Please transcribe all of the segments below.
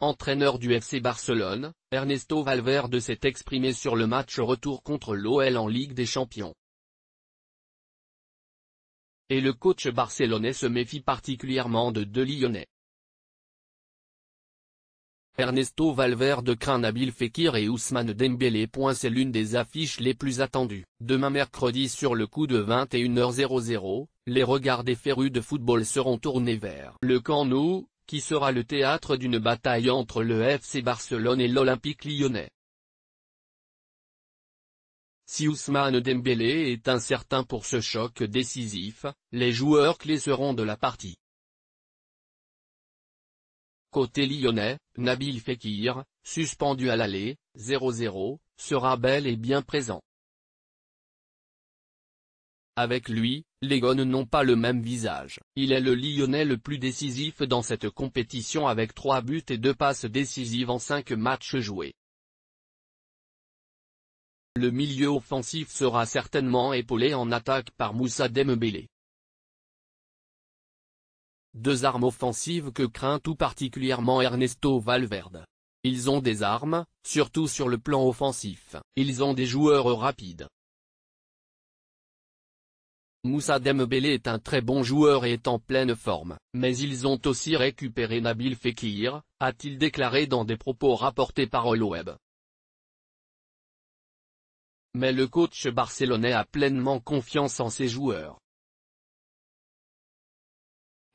Entraîneur du FC Barcelone, Ernesto Valverde s'est exprimé sur le match retour contre l'OL en Ligue des Champions. Et le coach barcelonais se méfie particulièrement de deux Lyonnais. Ernesto Valverde craint Nabil Fekir et Ousmane Dembélé. C'est l'une des affiches les plus attendues. Demain mercredi sur le coup de 21h00, les regards des férus de football seront tournés vers le camp Nou, qui sera le théâtre d'une bataille entre le FC Barcelone et l'Olympique lyonnais. Si Ousmane Dembélé est incertain pour ce choc décisif, les joueurs clés seront de la partie. Côté lyonnais, Nabil Fekir, suspendu à l'aller, 0-0, sera bel et bien présent. Avec lui, les gones n'ont pas le même visage. Il est le Lyonnais le plus décisif dans cette compétition avec 3 buts et 2 passes décisives en 5 matchs joués. Le milieu offensif sera certainement épaulé en attaque par Moussa Dembélé. Deux armes offensives que craint tout particulièrement Ernesto Valverde. Ils ont des armes, surtout sur le plan offensif. Ils ont des joueurs rapides, Moussa Dembélé est un très bon joueur et est en pleine forme. Mais ils ont aussi récupéré Nabil Fekir, a-t-il déclaré dans des propos rapportés par Web. Mais le coach barcelonais a pleinement confiance en ses joueurs.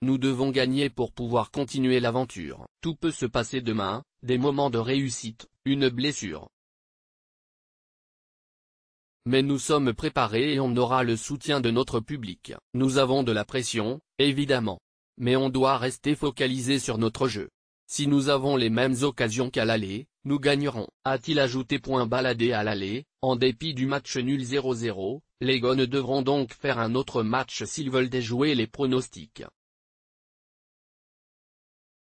Nous devons gagner pour pouvoir continuer l'aventure. Tout peut se passer demain, des moments de réussite, une blessure, mais nous sommes préparés et on aura le soutien de notre public. Nous avons de la pression, évidemment. Mais on doit rester focalisé sur notre jeu. Si nous avons les mêmes occasions qu'à l'aller, nous gagnerons. A-t-il ajouté point baladé à l'aller, en dépit du match nul 0-0, les Gones devront donc faire un autre match s'ils veulent déjouer les pronostics.